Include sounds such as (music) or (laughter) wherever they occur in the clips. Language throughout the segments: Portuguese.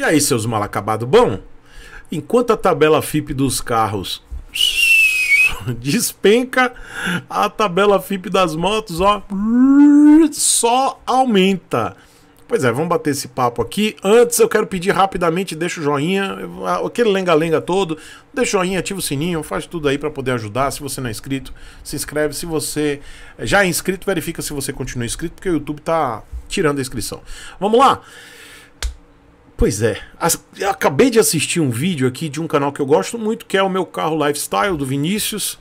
E aí, seus mal acabado bom? Enquanto a tabela FIP dos carros (laughs) despenca, a tabela FIP das motos, ó, só aumenta. Pois é, vamos bater esse papo aqui. Antes eu quero pedir rapidamente, deixa o joinha, aquele lenga-lenga todo, deixa o joinha, ativa o sininho, faz tudo aí para poder ajudar. Se você não é inscrito, se inscreve. Se você já é inscrito, verifica se você continua inscrito, porque o YouTube tá tirando a inscrição. Vamos lá. Pois é. Eu acabei de assistir um vídeo aqui de um canal que eu gosto muito, que é o Meu Carro Lifestyle, do Vinícius.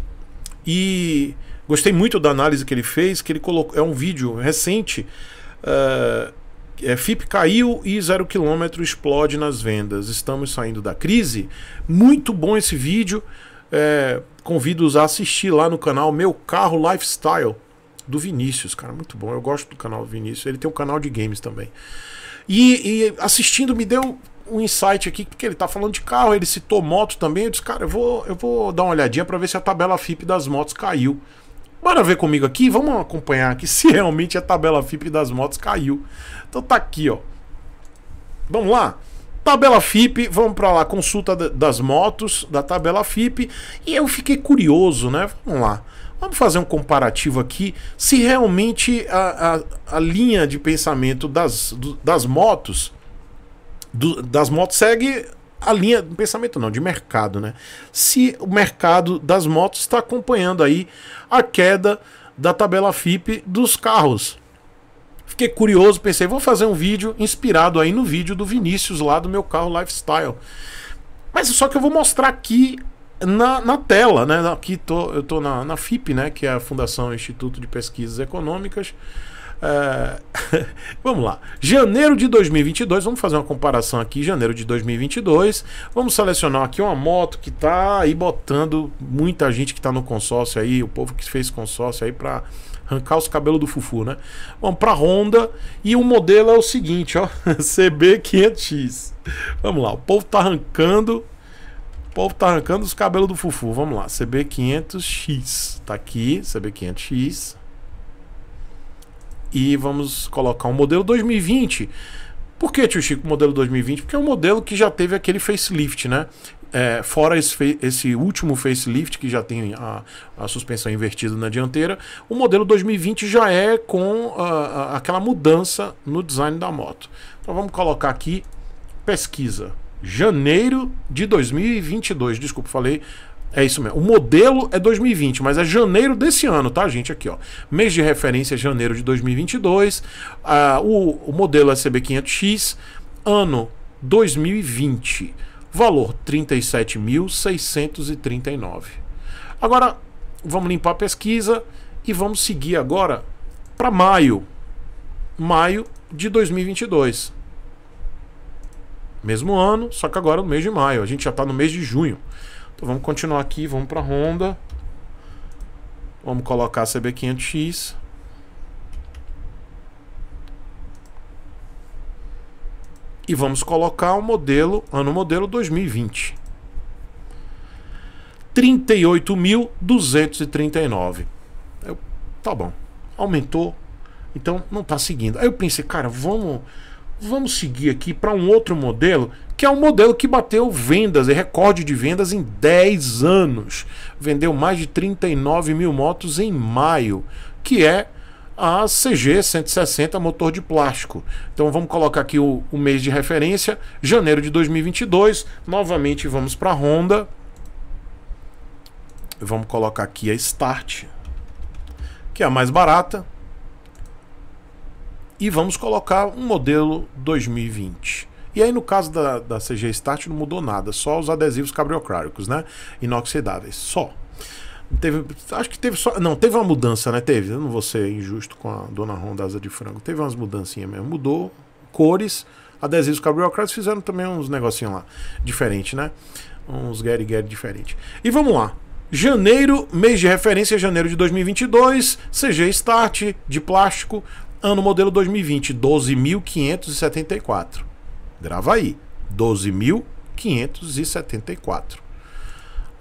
E gostei muito da análise que ele fez, que ele colocou. É um vídeo recente. Uh, é, FIP caiu e zero quilômetro explode nas vendas. Estamos saindo da crise. Muito bom esse vídeo. É, Convido-os a assistir lá no canal Meu Carro Lifestyle, do Vinícius, cara. Muito bom. Eu gosto do canal do Vinícius. Ele tem um canal de games também. E, e assistindo me deu um insight aqui, porque ele tá falando de carro, ele citou moto também. Eu disse, cara, eu vou, eu vou dar uma olhadinha para ver se a tabela FIP das motos caiu. Bora ver comigo aqui, vamos acompanhar aqui (laughs) se realmente a tabela FIP das motos caiu. Então tá aqui, ó. Vamos lá. Tabela FIP, vamos para lá, consulta das motos da tabela FIP. E eu fiquei curioso, né? Vamos lá. Vamos fazer um comparativo aqui se realmente a, a, a linha de pensamento das, do, das motos do, das motos segue a linha de pensamento não, de mercado, né? Se o mercado das motos está acompanhando aí a queda da tabela FIP dos carros. Fiquei curioso, pensei, vou fazer um vídeo inspirado aí no vídeo do Vinícius lá do meu carro lifestyle. Mas só que eu vou mostrar aqui na, na tela, né? Aqui tô, eu tô na, na FIP, né? Que é a Fundação Instituto de Pesquisas Econômicas. É... (laughs) vamos lá. Janeiro de 2022, vamos fazer uma comparação aqui. Janeiro de 2022, vamos selecionar aqui uma moto que tá aí botando muita gente que tá no consórcio aí, o povo que fez consórcio aí para arrancar os cabelos do fufu, né? Vamos para Honda e o modelo é o seguinte, ó, (laughs) CB500X. Vamos lá, o povo tá arrancando o povo tá arrancando os cabelos do Fufu. Vamos lá, CB500X. Tá aqui, CB500X. E vamos colocar um modelo 2020. Por que, tio Chico, modelo 2020? Porque é um modelo que já teve aquele facelift, né? É, fora esse, esse, último facelift que já tem a, a, suspensão invertida na dianteira, o modelo 2020 já é com aquela mudança no design da moto. Então vamos colocar aqui pesquisa janeiro de 2022. Desculpa, falei. É isso mesmo. O modelo é 2020, mas é janeiro desse ano, tá, gente? Aqui, ó. Mês de referência é janeiro de 2022. Ah, o, o modelo é CB500X, ano 2020. Valor 37.639. Agora, vamos limpar a pesquisa e vamos seguir agora para maio. Maio de 2022. Mesmo ano, só que agora no é mês de maio. A gente já está no mês de junho. Então vamos continuar aqui, vamos para Honda. Vamos colocar a CB500X. E vamos colocar o modelo, ano modelo 2020. 38.239. tá bom. Aumentou. Então não está seguindo. Aí eu pensei, cara, vamos Vamos seguir aqui para um outro modelo, que é um modelo que bateu vendas e é recorde de vendas em 10 anos. Vendeu mais de 39 mil motos em maio, que é a CG 160 motor de plástico. Então vamos colocar aqui o, o mês de referência, janeiro de 2022. Novamente vamos para a Honda. Vamos colocar aqui a Start, que é a mais barata e vamos colocar um modelo 2020. E aí, no caso da, da CG Start, não mudou nada, só os adesivos cabriocráricos, né? Inoxidáveis, só. Teve, acho que teve só. Não, teve uma mudança, né? Teve. Eu não vou ser injusto com a dona Ronda Asa de Frango. Teve umas mudancinhas mesmo. Mudou cores, adesivos cabriocráticos, fizeram também uns negocinhos lá diferente, né? Uns Gary Gary diferente. E vamos lá. Janeiro, mês de referência, janeiro de 2022, CG Start de plástico, Ano modelo 2020, 12.574. Grava aí, 12.574.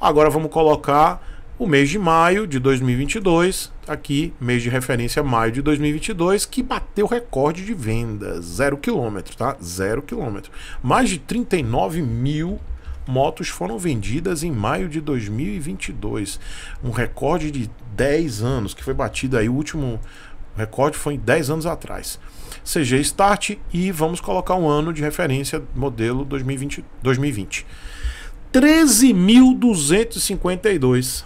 Agora vamos colocar o mês de maio de 2022, aqui, mês de referência maio de 2022, que bateu recorde de vendas, zero quilômetro, tá? Zero quilômetro. Mais de 39 mil motos foram vendidas em maio de 2022, um recorde de 10 anos, que foi batido aí o último o recorde foi em 10 anos atrás. CG Start e vamos colocar um ano de referência, modelo 2020. 2020. 13.252.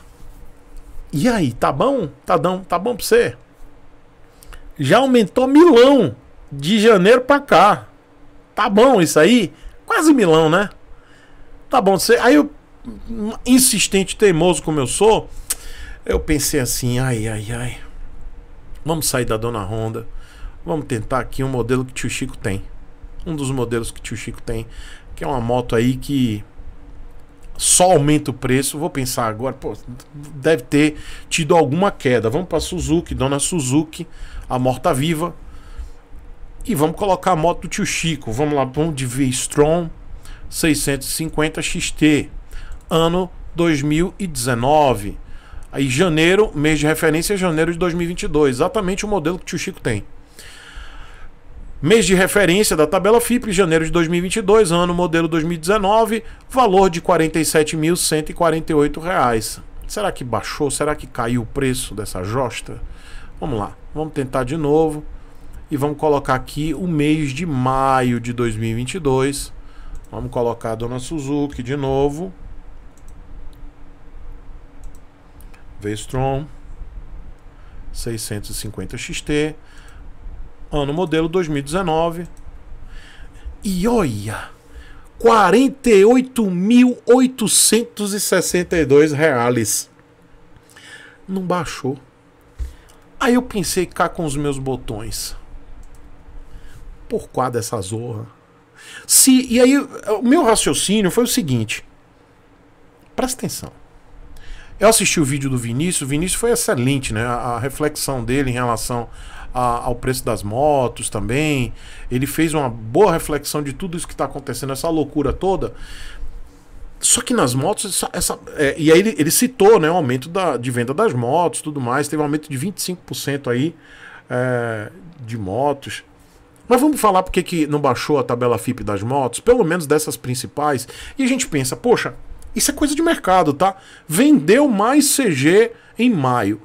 E aí, tá bom? Tá, dão, tá bom pra você? Já aumentou milão de janeiro pra cá. Tá bom isso aí? Quase milão, né? Tá bom, você. Aí eu, insistente, teimoso como eu sou, eu pensei assim, ai, ai, ai. Vamos sair da dona Honda. Vamos tentar aqui um modelo que tio Chico tem. Um dos modelos que tio Chico tem, que é uma moto aí que só aumenta o preço. Vou pensar agora, pô, deve ter tido alguma queda. Vamos para Suzuki, dona Suzuki, a morta viva. E vamos colocar a moto do tio Chico. Vamos lá, vamos de V-Strom 650 XT, ano 2019. Aí janeiro, mês de referência é janeiro de 2022, exatamente o modelo que o tio Chico tem. Mês de referência da tabela FIP, janeiro de 2022, ano modelo 2019, valor de R$ 47.148. Será que baixou? Será que caiu o preço dessa josta? Vamos lá, vamos tentar de novo e vamos colocar aqui o mês de maio de 2022. Vamos colocar a dona Suzuki de novo. V-Strom 650 XT, ano modelo 2019. E olha, 48.862 reais. Não baixou. Aí eu pensei cá com os meus botões. Por qual dessa zorra? Se, e aí, o meu raciocínio foi o seguinte. Presta atenção. Eu assisti o vídeo do Vinícius, o Vinícius foi excelente, né? A, reflexão dele em relação a, ao preço das motos também. Ele fez uma boa reflexão de tudo isso que está acontecendo, essa loucura toda. Só que nas motos, essa, essa é, e aí ele, ele, citou né, o aumento da, de venda das motos tudo mais, teve um aumento de 25% aí é, de motos. Mas vamos falar porque que não baixou a tabela FIP das motos, pelo menos dessas principais, e a gente pensa, poxa, isso é coisa de mercado, tá? Vendeu mais CG em maio.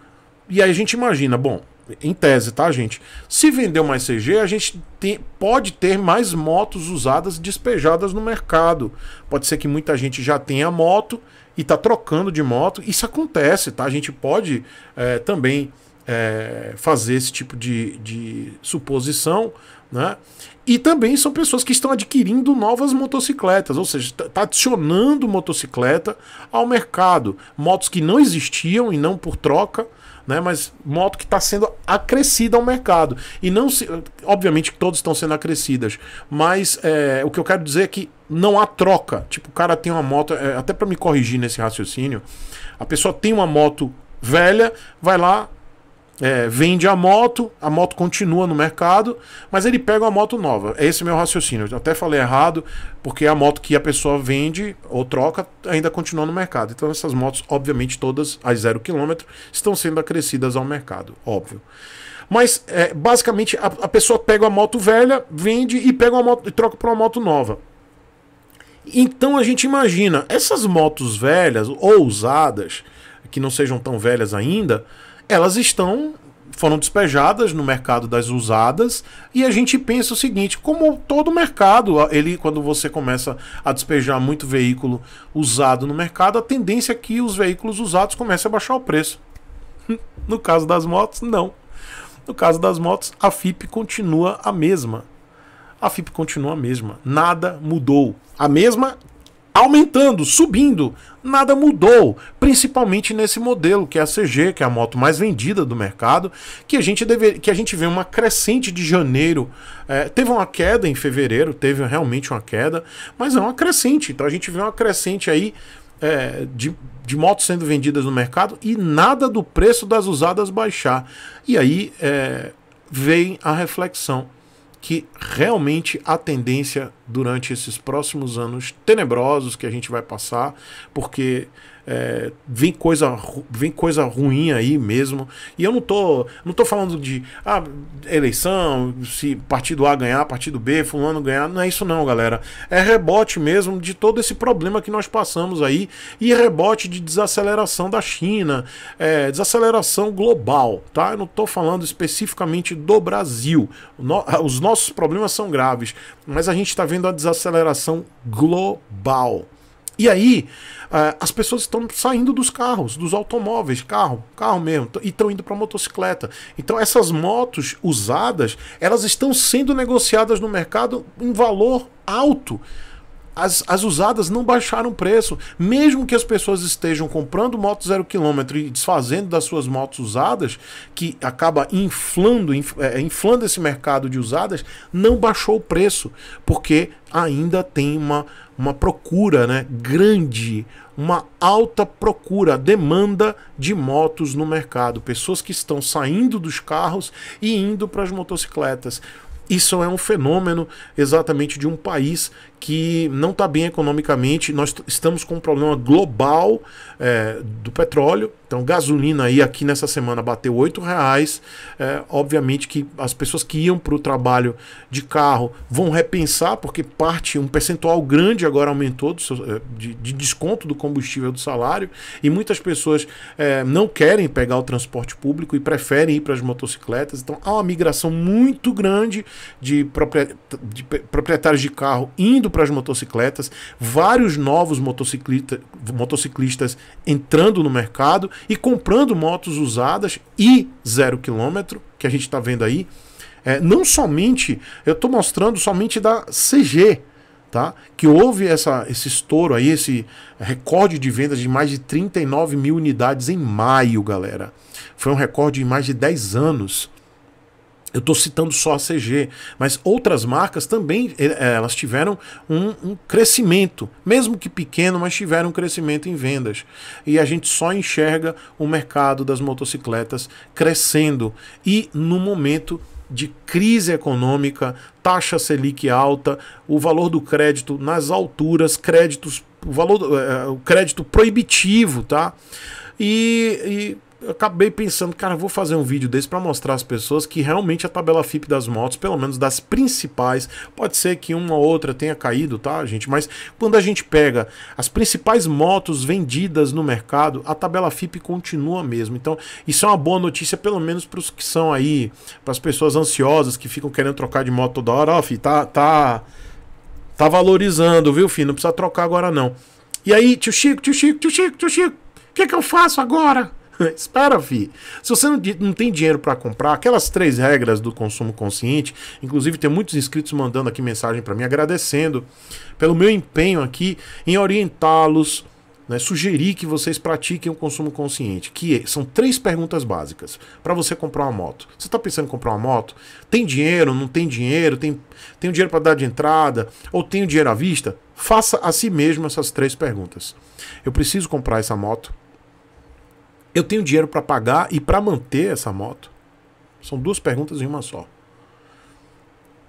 E aí a gente imagina, bom, em tese, tá, gente? Se vendeu mais CG, a gente tem, pode ter mais motos usadas despejadas no mercado. Pode ser que muita gente já tenha moto e tá trocando de moto. Isso acontece, tá? A gente pode é, também é, fazer esse tipo de, de suposição, né? E também são pessoas que estão adquirindo novas motocicletas, ou seja, está tá adicionando motocicleta ao mercado. Motos que não existiam e não por troca, né? Mas moto que está sendo acrescida ao mercado. E não se. Obviamente que todos estão sendo acrescidas. Mas é, o que eu quero dizer é que não há troca. Tipo, o cara tem uma moto. É, até para me corrigir nesse raciocínio, a pessoa tem uma moto velha, vai lá, é, vende a moto, a moto continua no mercado, mas ele pega uma moto nova. Esse é esse meu raciocínio. Eu até falei errado, porque a moto que a pessoa vende ou troca ainda continua no mercado. Então essas motos, obviamente, todas a zero quilômetro, estão sendo acrescidas ao mercado, óbvio. Mas é, basicamente a, a, pessoa pega uma moto velha, vende e pega uma moto e troca para uma moto nova. Então a gente imagina essas motos velhas ou usadas que não sejam tão velhas ainda, elas estão foram despejadas no mercado das usadas e a gente pensa o seguinte como todo mercado ele quando você começa a despejar muito veículo usado no mercado a tendência é que os veículos usados comecem a baixar o preço (laughs) no caso das motos não no caso das motos a FIP continua a mesma a FIP continua a mesma nada mudou a mesma aumentando, subindo. Nada mudou, principalmente nesse modelo que é a CG, que é a moto mais vendida do mercado, que a gente deve, que a gente vê uma crescente de janeiro. É, teve uma queda em fevereiro, teve realmente uma queda, mas é uma crescente. Então a gente vê uma crescente aí é, de, de motos sendo vendidas no mercado e nada do preço das usadas baixar. E aí é, vem a reflexão que realmente a tendência durante esses próximos anos tenebrosos que a gente vai passar, porque é, vem, coisa, vem coisa ruim aí mesmo. E eu não tô, não tô falando de ah, eleição, se partido A ganhar, partido B, fulano ganhar. Não é isso não, galera. É rebote mesmo de todo esse problema que nós passamos aí e rebote de desaceleração da China, é, desaceleração global, tá? Eu não tô falando especificamente do Brasil. No, os nossos problemas são graves, mas a gente está vendo havendo uma desaceleração global. E aí, é, as pessoas estão saindo dos carros, dos automóveis, carro, carro mesmo, e estão indo para motocicleta. Então, essas motos usadas, elas estão sendo negociadas no mercado em valor alto. As, as usadas não baixaram o preço. Mesmo que as pessoas estejam comprando motos zero quilômetro e desfazendo das suas motos usadas, que acaba inflando, inf, é, é, inflando esse mercado de usadas, não baixou o preço, porque ainda tem uma, uma procura né, grande, uma alta procura, demanda de motos no mercado. Pessoas que estão saindo dos carros e indo para as motocicletas. Isso é um fenômeno exatamente de um país que não está bem economicamente. Nós estamos com um problema global é, do petróleo. Então, gasolina aí aqui nessa semana bateu R$ reais. É, obviamente que as pessoas que iam para o trabalho de carro vão repensar, porque parte, um percentual grande agora aumentou seu, é, de, de, desconto do combustível do salário. E muitas pessoas é, não querem pegar o transporte público e preferem ir para as motocicletas. Então, há uma migração muito grande de, proprietários de carro indo indo para as motocicletas, vários novos motocicleta, motociclistas entrando no mercado e comprando motos usadas e zero quilômetro, que a gente está vendo aí. É, não somente, eu estou mostrando somente da CG, tá? Que houve essa, esse estouro aí, esse recorde de vendas de mais de 39 mil unidades em maio, galera. Foi um recorde de mais de 10 anos. Eu estou citando só a CG, mas outras marcas também eh, eh, elas tiveram um, um, crescimento, mesmo que pequeno, mas tiveram um crescimento em vendas. E a gente só enxerga o mercado das motocicletas crescendo e no momento de crise econômica, taxa selic alta, o valor do crédito nas alturas, créditos, o valor, eh, o crédito proibitivo, tá? e, e eu acabei pensando, cara, vou fazer um vídeo desse para mostrar às pessoas que realmente a tabela FIP das motos, pelo menos das principais, pode ser que uma ou outra tenha caído, tá, gente? Mas quando a gente pega as principais motos vendidas no mercado, a tabela FIP continua mesmo. Então, isso é uma boa notícia, pelo menos para os que são aí, para as pessoas ansiosas que ficam querendo trocar de moto toda hora, ó, oh, fi, tá, tá, tá valorizando, viu, fi? Não precisa trocar agora não. E aí, tio Chico, tio Chico, tio Chico, tio Chico, o que, é que eu faço agora? (laughs) Espera, fi. Se você não, não tem dinheiro para comprar, aquelas três regras do consumo consciente, inclusive tem muitos inscritos mandando aqui mensagem para mim agradecendo pelo meu empenho aqui em orientá-los, né, sugerir que vocês pratiquem o consumo consciente, que é, são três perguntas básicas para você comprar uma moto. Você está pensando em comprar uma moto? Tem dinheiro? Não tem dinheiro? Tem, tem dinheiro para dar de entrada? Ou tem dinheiro à vista? Faça a si mesmo essas três perguntas. Eu preciso comprar essa moto? Eu tenho dinheiro para pagar e para manter essa moto? São duas perguntas em uma só.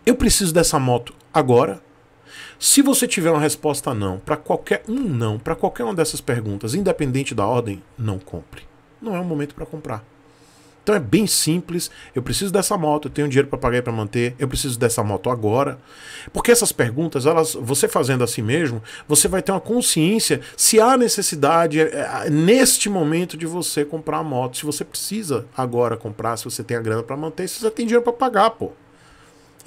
Eu preciso dessa moto agora? Se você tiver uma resposta não, para qualquer um não, para qualquer uma dessas perguntas, independente da ordem, não compre. Não é o momento para comprar. Então é bem simples. Eu preciso dessa moto, eu tenho dinheiro para pagar para manter, eu preciso dessa moto agora. Porque essas perguntas, elas, você fazendo assim mesmo, você vai ter uma consciência se há necessidade eh, eh, neste momento de você comprar a moto, se você precisa agora comprar, se você tem a grana para manter, se você tem dinheiro para pagar, pô.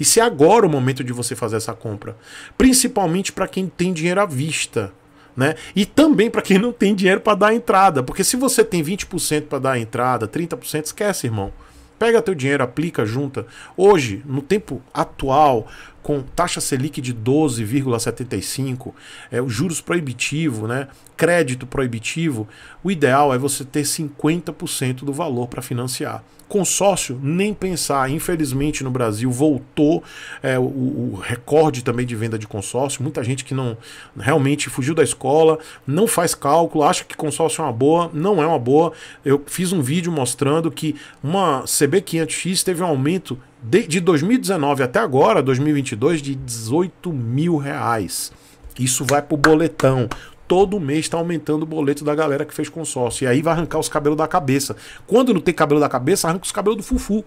E se é agora o momento de você fazer essa compra, principalmente para quem tem dinheiro à vista. Né? E também para quem não tem dinheiro para dar entrada, porque se você tem 20% para dar entrada, 30%, esquece, irmão. Pega teu dinheiro, aplica, junta. Hoje, no tempo atual, com taxa Selic de 12,75, é, os juros proibitivo, né, crédito proibitivo, o ideal é você ter 50% do valor para financiar. Consórcio, nem pensar. Infelizmente, no Brasil voltou é, o, o, recorde também de venda de consórcio. Muita gente que não realmente fugiu da escola, não faz cálculo, acha que consórcio é uma boa, não é uma boa. Eu fiz um vídeo mostrando que uma CB500X teve um aumento de, de 2019 até agora, 2022, de 18 mil reais. Isso vai pro boletão todo mês está aumentando o boleto da galera que fez consórcio. E aí vai arrancar os cabelos da cabeça. Quando não tem cabelo da cabeça, arranca os cabelos do fufu.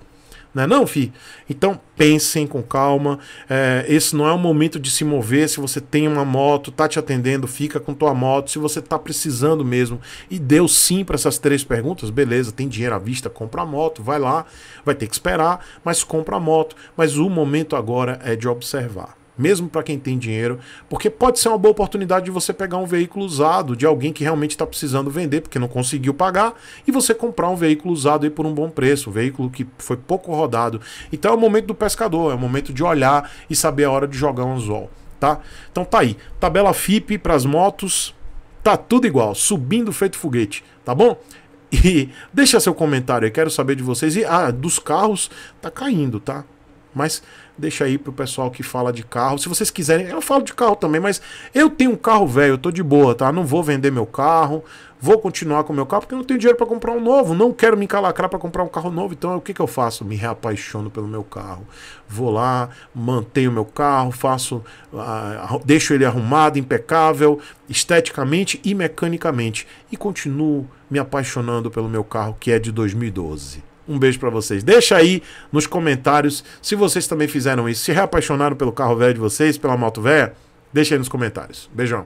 Né? Não é não, fi? Então pensem com calma. É, esse não é o momento de se mover. Se você tem uma moto, tá te atendendo, fica com tua moto. Se você tá precisando mesmo e deu sim para essas três perguntas, beleza, tem dinheiro à vista, compra a moto, vai lá, vai ter que esperar, mas compra a moto. Mas o momento agora é de observar mesmo para quem tem dinheiro, porque pode ser uma boa oportunidade de você pegar um veículo usado de alguém que realmente está precisando vender porque não conseguiu pagar e você comprar um veículo usado aí por um bom preço, um veículo que foi pouco rodado. Então é o momento do pescador, é o momento de olhar e saber a hora de jogar um anzol, tá? Então tá aí, tabela FIP para as motos, tá tudo igual, subindo feito foguete, tá bom? (laughs) E deixa seu comentário, eu quero saber de vocês. E ah, dos carros tá caindo, tá? Mas Deixa aí pro pessoal que fala de carro. Se vocês quiserem, eu falo de carro também, mas eu tenho um carro velho, eu tô de boa, tá? Não vou vender meu carro, vou continuar com meu carro porque eu não tenho dinheiro para comprar um novo, não quero me encalacrar para comprar um carro novo. Então, o que que eu faço? Me reapaixono pelo meu carro. Vou lá, mantenho meu carro, faço, ah, deixo ele arrumado, impecável, esteticamente e mecanicamente e continuo me apaixonando pelo meu carro que é de 2012. Um beijo para vocês. Deixa aí nos comentários se vocês também fizeram isso, se reapaixonaram pelo carro velho de vocês, pela moto velha. Deixa aí nos comentários. Beijão.